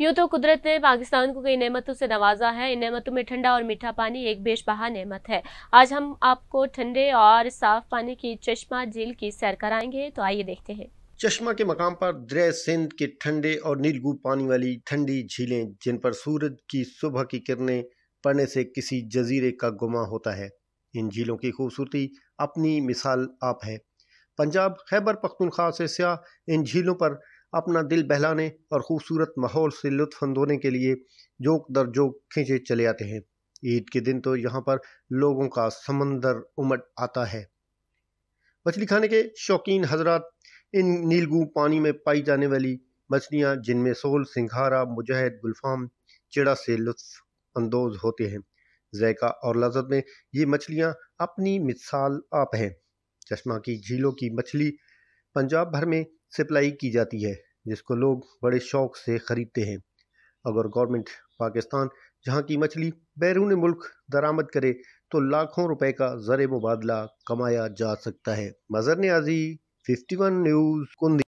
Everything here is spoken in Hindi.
यूँ तो कुदरत ने पाकिस्तान को कई नेमतों से नवाजा है इन नेमतों में ठंडा और मीठा पानी एक बेशबहा नेमत है आज हम आपको ठंडे और साफ पानी की चश्मा झील की सैर कराएंगे तो आइए देखते हैं चश्मा के मकाम पर द्रे सिंध के ठंडे और नीलगू पानी वाली ठंडी झीलें जिन पर सूरज की सुबह की किरणें पड़ने से किसी जजीरे का गुमा होता है इन झीलों की खूबसूरती अपनी मिसाल आप है पंजाब खैबर पख्तूनख्वा से सिया इन झीलों पर अपना दिल बहलाने और ख़ूबसूरत माहौल से लुत्फ अंदोने के लिए जोक दर जोक खींचे चले आते हैं ईद के दिन तो यहाँ पर लोगों का समंदर उमट आता है मछली खाने के शौकीन हजरात इन नीलगू पानी में पाई जाने वाली मछलियाँ जिनमें सोल सिंघारा मुजहद गुलफाम चिड़ा से लुत्फ अंदोज होते हैं जैका और लजत में ये मछलियाँ अपनी मिसाल आप हैं चश्मा की झीलों की मछली पंजाब भर में सप्लाई की जाती है जिसको लोग बड़े शौक से ख़रीदते हैं अगर गवर्नमेंट पाकिस्तान जहाँ की मछली बैरून मुल्क दरामद करे तो लाखों रुपए का ज़र मुबादला कमाया जा सकता है Mazhar Niazi fifty one news कुंदी